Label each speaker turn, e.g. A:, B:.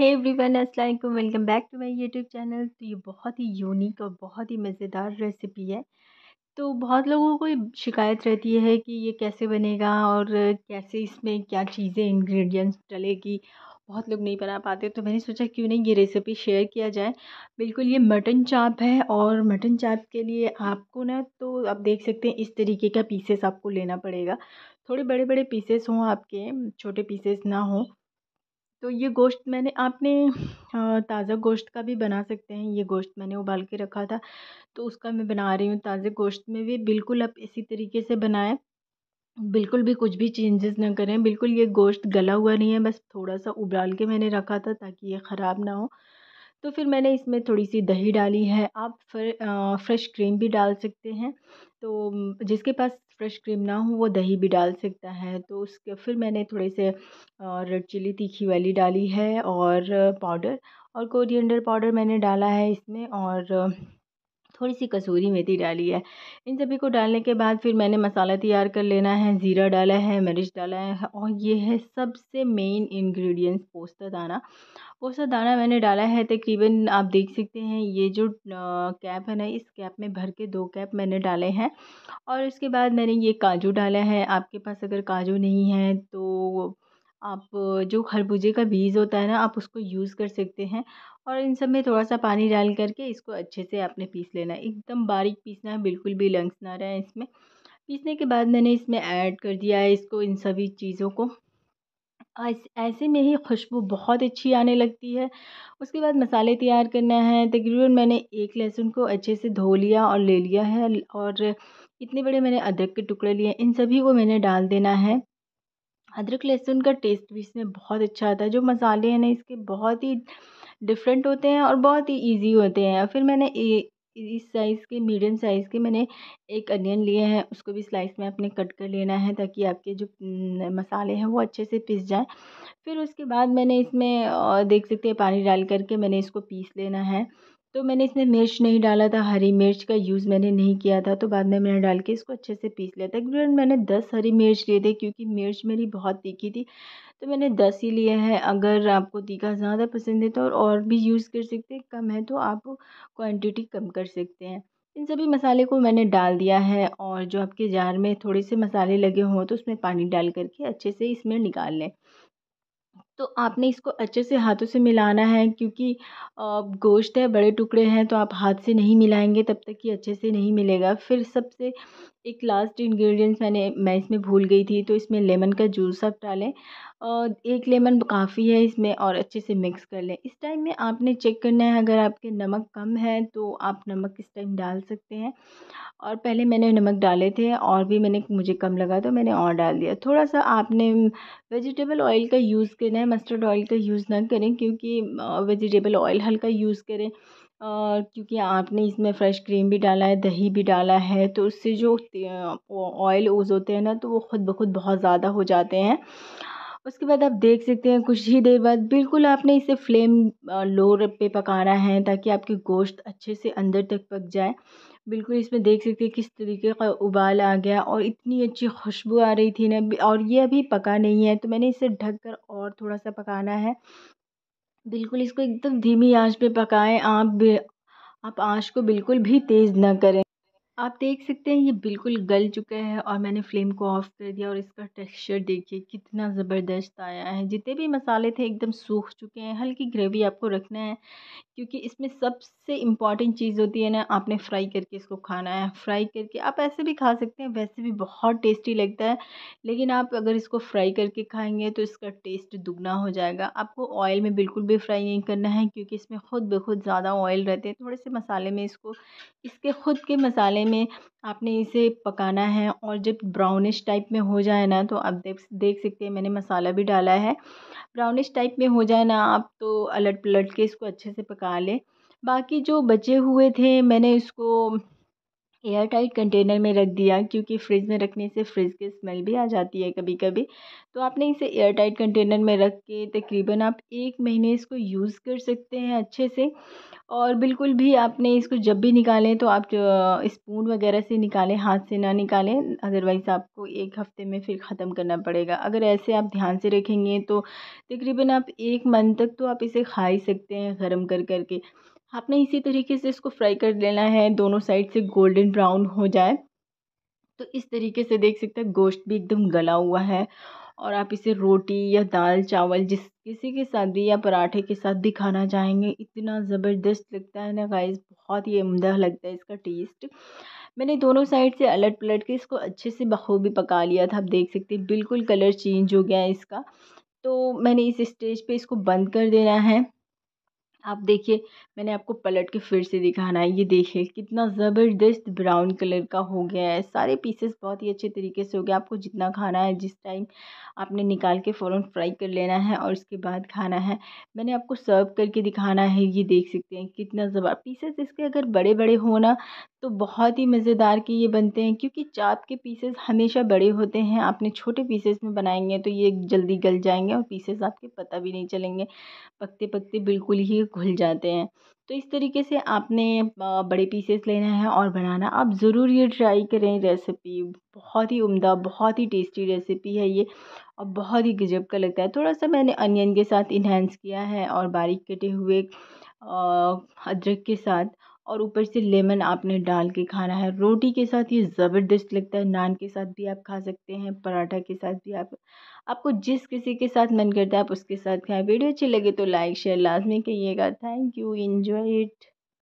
A: every everyone अस्सलाम welcome back to my YouTube channel तो ये बहुत ही यूनिक और बहुत ही मज़ेदार रेसिपी है तो बहुत लोगों को शिकायत रहती है कि ये कैसे बनेगा और कैसे इसमें क्या चीज़ें इंग्रेडिएंट्स डलेगी बहुत लोग नहीं बना पाते तो मैंने सोचा क्यों नहीं ये रेसिपी शेयर किया जाए बिल्कुल ये मटन चाप है और मटन चाप के लिए आपको ना तो आप देख सकते हैं इस तरीके का पीसेस आपको लेना पड़ेगा थोड़े बड़े बड़े पीसेस हों आपके छोटे पीसेस ना हों तो ये गोश्त मैंने आपने ताज़ा गोश्त का भी बना सकते हैं ये गोश्त मैंने उबाल के रखा था तो उसका मैं बना रही हूँ ताज़े गोश्त में भी बिल्कुल आप इसी तरीके से बनाएं बिल्कुल भी कुछ भी चेंजेस ना करें बिल्कुल ये गोश्त गला हुआ नहीं है बस थोड़ा सा उबाल के मैंने रखा था ताकि ये ख़राब ना हो तो फिर मैंने इसमें थोड़ी सी दही डाली है आप फ़्रेश क्रीम भी डाल सकते हैं तो जिसके पास फ़्रेश क्रीम ना हो वो दही भी डाल सकता है तो उसके फिर मैंने थोड़े से रेड चिली तीखी वाली डाली है और पाउडर और कोरिएंडर पाउडर मैंने डाला है इसमें और थोड़ी सी कसूरी मेथी डाली है इन सभी को डालने के बाद फिर मैंने मसाला तैयार कर लेना है ज़ीरा डाला है मिर्च डाला है और ये है सबसे मेन इंग्रेडिएंट्स पोस्ता दाना पोस्ता दाना मैंने डाला है तकरीबन आप देख सकते हैं ये जो कैप है ना इस कैप में भर के दो कैप मैंने डाले हैं और इसके बाद मैंने ये काजू डाला है आपके पास अगर काजू नहीं है तो आप जो खरबूजे का बीज होता है ना आप उसको यूज़ कर सकते हैं और इन सब में थोड़ा सा पानी डाल करके इसको अच्छे से आपने पीस लेना है एकदम बारीक पीसना है बिल्कुल भी लंग्स ना रहे इसमें पीसने के बाद मैंने इसमें ऐड कर दिया है इसको इन सभी चीज़ों को ऐसे में ही खुशबू बहुत अच्छी आने लगती है उसके बाद मसाले तैयार करना है तकरीबन मैंने एक लहसुन को अच्छे से धो लिया और ले लिया है और इतने बड़े मैंने अदरक के टुकड़े लिए इन सभी को मैंने डाल देना है अदरक लहसुन का टेस्ट भी इसमें बहुत अच्छा आता है जो मसाले हैं ना इसके बहुत ही डिफ़रेंट होते हैं और बहुत ही ईज़ी होते हैं फिर मैंने इस साइज़ के मीडियम साइज़ के मैंने एक अनियन लिए हैं उसको भी स्लाइस में अपने कट कर लेना है ताकि आपके जो मसाले हैं वो अच्छे से पिस जाएं फिर उसके बाद मैंने इसमें देख सकते हैं पानी डाल करके मैंने इसको पीस लेना है तो मैंने इसमें मिर्च नहीं डाला था हरी मिर्च का यूज़ मैंने नहीं किया था तो बाद में मैंने डाल के इसको अच्छे से पीस लिया था तकरीबन मैंने दस हरी मिर्च लिए थे क्योंकि मिर्च मेरी बहुत तीखी थी तो मैंने दस ही लिए हैं अगर आपको तीखा ज़्यादा पसंद है तो और, और भी यूज़ कर सकते हैं कम है तो आप क्वान्टिटी कम कर सकते हैं इन सभी मसाले को मैंने डाल दिया है और जो आपके जार में थोड़े से मसाले लगे हों तो उसमें पानी डाल करके अच्छे से इसमें निकाल लें तो आपने इसको अच्छे से हाथों से मिलाना है क्योंकि गोश्त है बड़े टुकड़े हैं तो आप हाथ से नहीं मिलाएंगे तब तक कि अच्छे से नहीं मिलेगा फिर सबसे एक लास्ट इंग्रेडिएंट्स मैंने मैं इसमें भूल गई थी तो इसमें लेमन का जूस आप डालें और एक लेमन काफ़ी है इसमें और अच्छे से मिक्स कर लें इस टाइम में आपने चेक करना है अगर आपके नमक कम है तो आप नमक इस टाइम डाल सकते हैं और पहले मैंने नमक डाले थे और भी मैंने मुझे कम लगा तो मैंने और डाल दिया थोड़ा सा आपने वेजिटेबल ऑयल का यूज़ करना है मस्टर्ड ऑयल का यूज़ ना करें क्योंकि वेजिटेबल ऑयल हल्का यूज़ करें और क्योंकि आपने इसमें फ़्रेश क्रीम भी डाला है दही भी डाला है तो उससे जो ऑयल यूज़ होते हैं ना तो वो ख़ुद ब खुद बहुत ज़्यादा हो जाते हैं उसके बाद आप देख सकते हैं कुछ ही देर बाद बिल्कुल आपने इसे फ्लेम लो पे पकाना है ताकि आपके गोश्त अच्छे से अंदर तक पक जाए बिल्कुल इसमें देख सकते हैं किस तरीके का उबाल आ गया और इतनी अच्छी खुशबू आ रही थी ना और ये अभी पका नहीं है तो मैंने इसे ढक कर और थोड़ा सा पकाना है बिल्कुल इसको एकदम धीमी आंच पे पकाएं आप आप आंच को बिल्कुल भी तेज़ ना करें आप देख सकते हैं ये बिल्कुल गल चुका है और मैंने फ्लेम को ऑफ़ कर दिया और इसका टेक्सचर देखिए कितना ज़बरदस्त आया है जितने भी मसाले थे एकदम सूख चुके हैं हल्की ग्रेवी आपको रखना है क्योंकि इसमें सबसे इम्पॉर्टेंट चीज़ होती है ना आपने फ्राई करके इसको खाना है फ्राई करके आप ऐसे भी खा सकते हैं वैसे भी बहुत टेस्टी लगता है लेकिन आप अगर इसको फ्राई करके खाएँगे तो इसका टेस्ट दुगना हो जाएगा आपको ऑयल में बिल्कुल भी फ्राई नहीं करना है क्योंकि इसमें ख़ुद ब खुद ज़्यादा ऑयल रहते हैं थोड़े से मसाले में इसको इसके ख़ुद के मसाले में आपने इसे पकाना है और जब ब्राउनिश टाइप में हो जाए ना तो आप देख देख सकते हैं मैंने मसाला भी डाला है ब्राउनिश टाइप में हो जाए ना आप तो अलट पलट के इसको अच्छे से पका लें बाकी जो बचे हुए थे मैंने इसको एयर टाइट कंटेनर में रख दिया क्योंकि फ्रिज में रखने से फ्रिज की स्मेल भी आ जाती है कभी कभी तो आपने इसे एयर टाइट कंटेनर में रख के तकरीबन आप एक महीने इसको यूज़ कर सकते हैं अच्छे से और बिल्कुल भी आपने इसको जब भी निकालें तो आप स्पून वगैरह से निकालें हाथ से ना निकालें अदरवाइज़ आपको एक हफ़्ते में फिर ख़त्म करना पड़ेगा अगर ऐसे आप ध्यान से रखेंगे तो तकरीबन आप एक मंथ तक तो आप इसे खा ही सकते हैं गर्म कर करके आपने इसी तरीके से इसको फ्राई कर लेना है दोनों साइड से गोल्डन ब्राउन हो जाए तो इस तरीके से देख सकते हैं गोश्त भी एकदम गला हुआ है और आप इसे रोटी या दाल चावल जिस किसी के साथ भी या पराठे के साथ भी खाना चाहेंगे इतना ज़बरदस्त लगता है ना गाइस बहुत ही उमदा लगता है इसका टेस्ट मैंने दोनों साइड से अलट पलट के इसको अच्छे से बखूबी पका लिया था आप देख सकते हैं बिल्कुल कलर चेंज हो गया है इसका तो मैंने इस स्टेज पे इसको बंद कर देना है आप देखिए मैंने आपको पलट के फिर से दिखाना है ये देखिए कितना ज़बरदस्त ब्राउन कलर का हो गया है सारे पीसेस बहुत ही अच्छे तरीके से हो गया आपको जितना खाना है जिस टाइम आपने निकाल के फ़ौरन फ्राई कर लेना है और उसके बाद खाना है मैंने आपको सर्व करके दिखाना है ये देख सकते हैं कितना ज़बर पीसेस इसके अगर बड़े बड़े हो ना तो बहुत ही मज़ेदार के ये बनते हैं क्योंकि चाप के पीसेस हमेशा बड़े होते हैं आपने छोटे पीसेस में बनाएंगे तो ये जल्दी गल जाएंगे और पीसेस आपके पता भी नहीं चलेंगे पकते पकते बिल्कुल ही घुल जाते हैं तो इस तरीके से आपने बड़े पीसेस लेना है और बनाना आप ज़रूर ये ट्राई करें रेसिपी बहुत ही उम्दा बहुत ही टेस्टी रेसिपी है ये और बहुत ही गजब का लगता है थोड़ा सा मैंने अनियन के साथ इन्हेंस किया है और बारीक कटे हुए अदरक के साथ और ऊपर से लेमन आपने डाल के खाना है रोटी के साथ ये ज़बरदस्त लगता है नान के साथ भी आप खा सकते हैं पराठा के साथ भी आप आपको जिस किसी के साथ मन करता है आप उसके साथ खाएं वीडियो अच्छी लगे तो लाइक शेयर लाजमी कहिएगा थैंक यू इन्जॉय इट